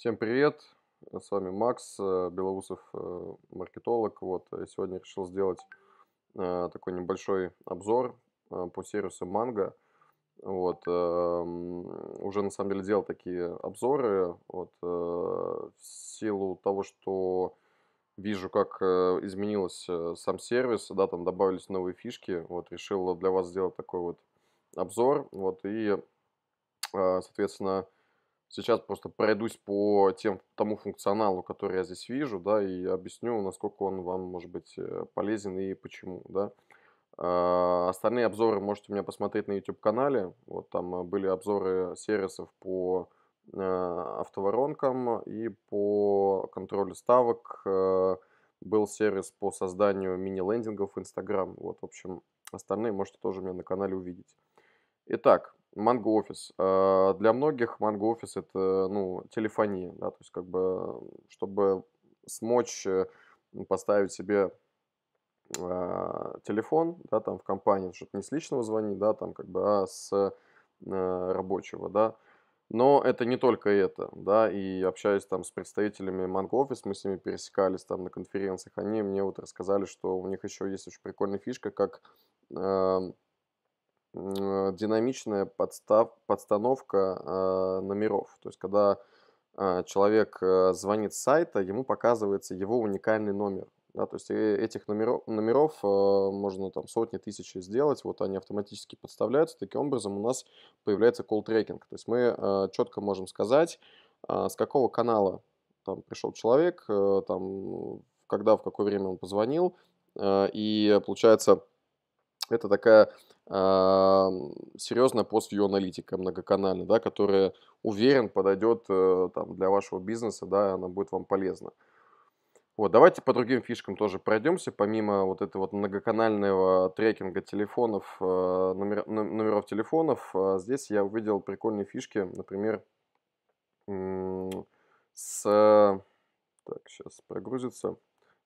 Всем привет! Э, с вами Макс, э, Белоусов, э, маркетолог. Вот, сегодня решил сделать такой небольшой обзор по сервису Манго. Вот, эм, уже на самом деле делал такие обзоры. Вот, в силу того, что вижу, как изменился сам сервис, да, там добавились новые фишки. Вот, решил для вас сделать такой вот обзор. Вот, и, соответственно, Сейчас просто пройдусь по тем, тому функционалу, который я здесь вижу, да, и объясню, насколько он вам может быть э, полезен и почему, да. А, остальные обзоры можете у меня посмотреть на YouTube-канале. Вот там э, были обзоры сервисов по э, автоворонкам и по контролю ставок. Был сервис по созданию мини-лендингов в Instagram. Вот, в общем, остальные можете тоже у меня на канале увидеть. Итак, Манго офис. А, для многих Манго офис это ну, телефония, да, то есть как бы, чтобы смочь э, поставить себе а, телефон, да, там в компании, чтобы не с личного звонить, да, там как бы, а с э, рабочего, да. Но это не только это, да, и общаясь там с представителями Mango Office, мы с ними пересекались там на конференциях, они мне вот рассказали, что у них еще есть очень прикольная фишка, как эм, Э, динамичная подстав, подстановка э, номеров. То есть, когда э, человек э, звонит с сайта, ему показывается его уникальный номер. Да, то есть э, этих номеров, номеров э, можно там сотни тысяч сделать, вот они автоматически подставляются, таким образом у нас появляется колл-трекинг. То есть мы э, четко можем сказать, э, с какого канала там пришел человек, э, там, когда, в какое время он позвонил, э, и получается это такая серьезная пост-вью аналитика многоканальная, да, которая, уверен, подойдет э, там, для вашего бизнеса, да, она будет вам полезна. Вот, давайте по другим фишкам тоже пройдемся, помимо вот этого вот многоканального трекинга телефонов, э, номер, номеров телефонов, э, здесь я увидел прикольные фишки, например, с, так, сейчас прогрузится,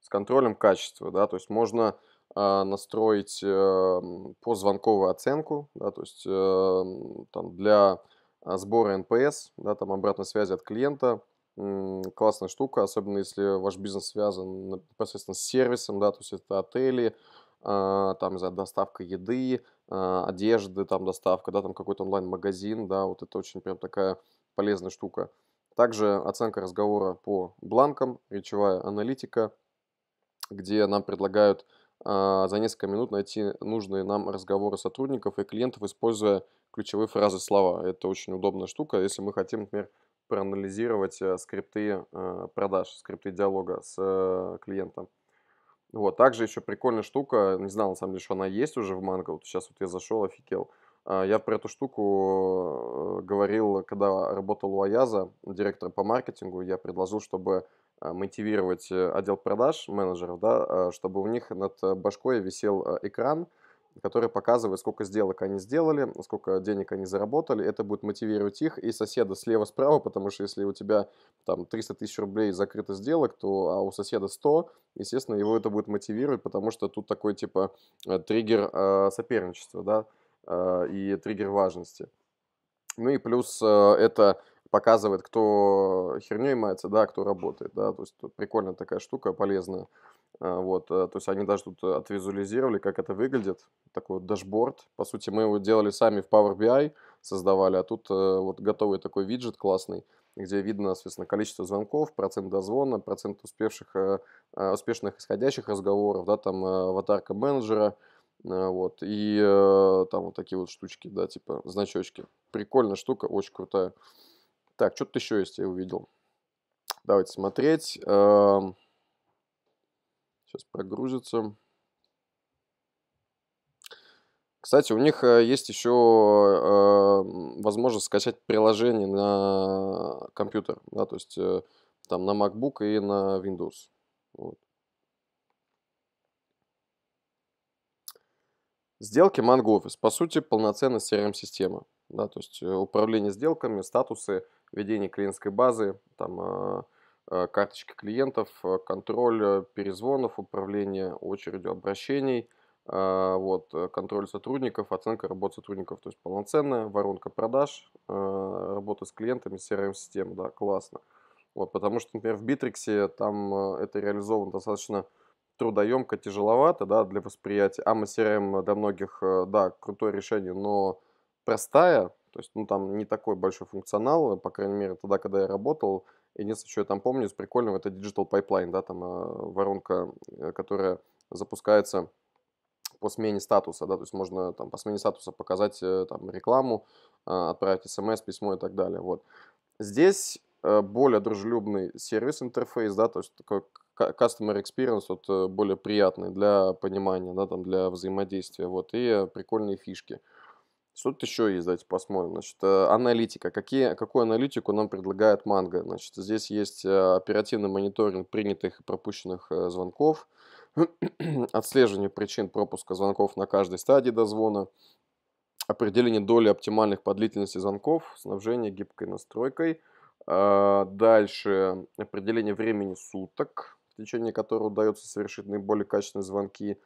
с контролем качества, да, то есть можно а, настроить эм, по звонковую оценку, да, то есть эм, там, для а, сбора НПС, да, там обратной связи от клиента, классная штука, особенно если ваш бизнес связан непосредственно с сервисом, да, то есть это отели, а, там, не знаю, доставка еды, одежды, там, доставка, да, там какой-то онлайн-магазин, да, вот это очень прям такая полезная штука. Также оценка разговора по бланкам, речевая аналитика, где нам предлагают а, за несколько минут найти нужные нам разговоры сотрудников и клиентов, используя ключевые фразы слова. Это очень удобная штука, если мы хотим, например, проанализировать э, скрипты э, продаж, скрипты диалога с э, клиентом. Вот, также еще прикольная штука, не знал на самом деле, что она есть уже в Манго, вот сейчас вот я зашел, офигел. А, я про эту штуку говорил, когда работал у Аяза, директора по маркетингу, я предложил, чтобы а, мотивировать э, отдел продаж, менеджеров, да, э, чтобы у них над э, башкой висел экран, который показывает, сколько сделок они сделали, сколько денег они заработали. Это будет мотивировать их и соседа слева-справа, потому что если у тебя там 300 тысяч рублей закрыто сделок, то а у соседа 100, естественно, его это будет мотивировать, потому что тут такой типа триггер соперничества, да, и триггер важности. Ну и плюс это показывает, кто херней мается, да, а кто работает, да, то есть прикольная такая штука, полезная. А, вот, э, то есть они даже тут э, отвизуализировали, как это выглядит, такой вот дашборд. По сути, мы его делали сами в Power BI, создавали, а тут э, вот готовый такой виджет классный, где видно, соответственно, количество звонков, процент дозвона, процент успевших, успешных исходящих разговоров, да, там аватарка менеджера, вот, и там вот такие вот штучки, да, типа значочки. Прикольная штука, очень крутая. Так, что-то еще есть, я увидел. Давайте смотреть. Эм. Сейчас прогрузится. Кстати, у них э, есть еще э, возможность скачать приложение на компьютер, да, то есть э, там на MacBook и на Windows. Вот. Сделки Mango Office, по сути, полноценная CRM-система. Да, то есть управление сделками, статусы, ведение клиентской базы, там, э, э, карточки клиентов, э, контроль перезвонов, управление очередью обращений, вот, контроль сотрудников, оценка работ сотрудников, то есть полноценная воронка продаж, работа с клиентами, CRM-система, да, классно. Вот, потому что, например, в Битриксе там это реализовано достаточно трудоемко, тяжеловато, да, для восприятия. AMA а CRM для многих, да, крутое решение, но простая, то есть, ну, там не такой большой функционал, по крайней мере, тогда, когда я работал. Единственное, что я там помню из прикольного, это Digital Pipeline, да, там э, воронка, э, которая запускается по смене статуса, да, то есть можно там по смене статуса показать э, там рекламу, э, отправить смс, письмо и так далее, вот. Здесь э, более дружелюбный сервис-интерфейс, да, то есть такой customer experience вот, э, более приятный для понимания, да, там, для взаимодействия, вот, и прикольные фишки. Uh, что тут еще есть, давайте посмотрим. Значит, э, аналитика. Какие, какую аналитику нам предлагает Манго? Значит, здесь есть э, оперативный мониторинг принятых и пропущенных э, звонков, отслеживание причин пропуска звонков на каждой стадии дозвона, определение доли оптимальных по длительности звонков, снабжение гибкой настройкой, дальше определение времени суток, в течение которого удается совершить наиболее качественные звонки,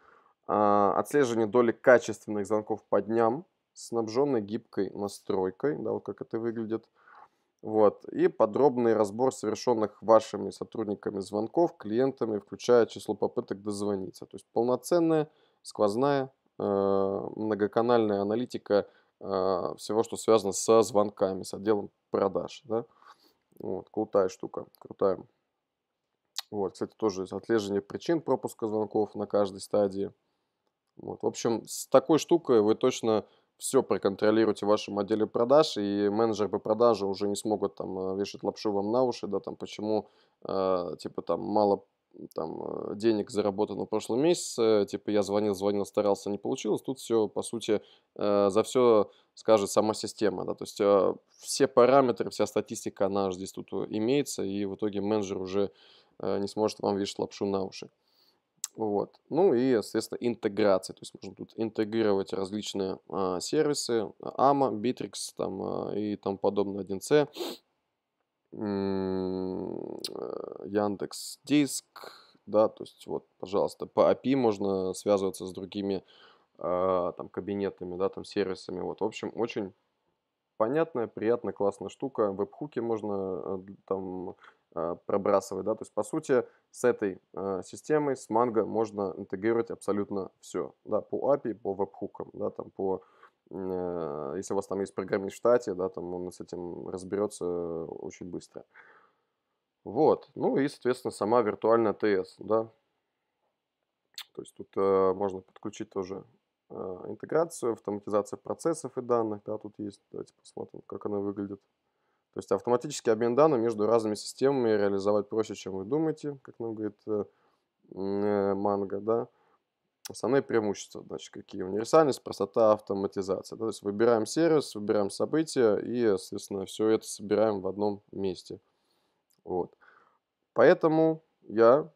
отслеживание доли качественных звонков по дням, снабженной гибкой настройкой, да, вот как это выглядит. Вот. И подробный разбор совершенных вашими сотрудниками звонков, клиентами, включая число попыток дозвониться. То есть полноценная, сквозная, э, многоканальная аналитика э, всего, что связано со звонками, с отделом продаж. Да? Вот, крутая штука, крутая. Вот, кстати, тоже отслеживание причин пропуска звонков на каждой стадии. Вот, в общем, с такой штукой вы точно все проконтролируйте в вашем отделе продаж, и менеджер по продаже уже не смогут там э, вешать лапшу вам на уши, да, там, почему, э, типа, там, мало там, э, денег заработано в прошлом месяце, типа, я звонил, звонил, старался, не получилось, тут все, по сути, э, за все скажет сама система, да, то есть э, все параметры, вся статистика, она здесь тут э, имеется, и в итоге менеджер уже э, не сможет вам вешать лапшу на уши. Вот. Ну и, соответственно, интеграция. То есть можно тут интегрировать различные а, сервисы, AMA, Bittrex там, а, и там подобное, 1C, э, Яндекс Диск, да, то есть вот, пожалуйста, по API можно связываться с другими а, там кабинетами, да, там сервисами. Вот, в общем, очень понятная, приятная, классная штука. Веб-хуки можно э, там а, пробрасывать, да, то есть по сути с этой э, системой, с Mango можно интегрировать абсолютно все, да, по API, по веб-хукам, да, там по, э, если у вас там есть программист в штате, да, там он с этим разберется очень быстро. Вот, ну и, соответственно, сама виртуальная ТС, да, то есть тут э, можно подключить тоже э, интеграцию, автоматизация процессов и данных, да, тут есть, давайте посмотрим, как она выглядит. То есть автоматический обмен данными между разными системами реализовать проще, чем вы думаете, как нам говорит э, э, Манго, да. Основные преимущества, значит, какие? Универсальность, простота, автоматизация. Да? То есть выбираем сервис, выбираем события и, соответственно, все это собираем в одном месте. Вот. Поэтому я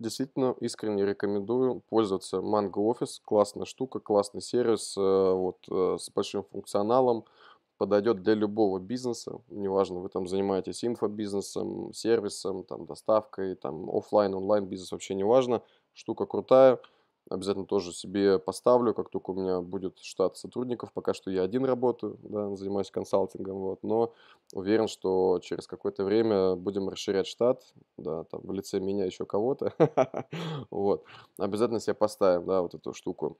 действительно искренне рекомендую пользоваться Mango Office. Классная штука, классный сервис э, вот, с большим функционалом подойдет для любого бизнеса, неважно, вы там занимаетесь инфобизнесом, сервисом, там, доставкой, там, офлайн, онлайн бизнес, вообще неважно, штука крутая, обязательно тоже себе поставлю, как только у меня будет штат сотрудников, пока что я один работаю, да, занимаюсь консалтингом, вот, но уверен, что через какое-то время будем расширять штат, да, там, в лице меня еще кого-то, вот, обязательно себе поставим, да, вот эту штуку,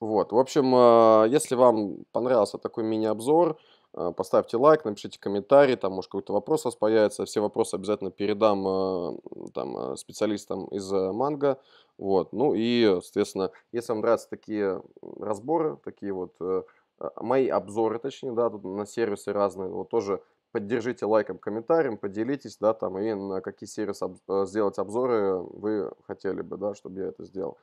вот, в общем, а, если вам понравился такой мини-обзор, а, поставьте лайк, напишите комментарий, там, может, какой-то вопрос у вас появится. Все вопросы обязательно передам а, там, специалистам из Манго. Вот. Ну и, соответственно, если вам нравятся такие разборы, такие вот э, мои обзоры, точнее, да, тут на сервисы разные, вот тоже поддержите лайком, комментарием, поделитесь, да, там, и на какие сервисы об сделать обзоры вы хотели бы, да, чтобы я это сделал.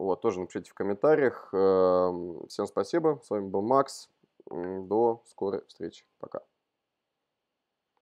Вот, тоже напишите в комментариях. Эм, всем спасибо. С вами был Макс. До скорой встречи. Пока.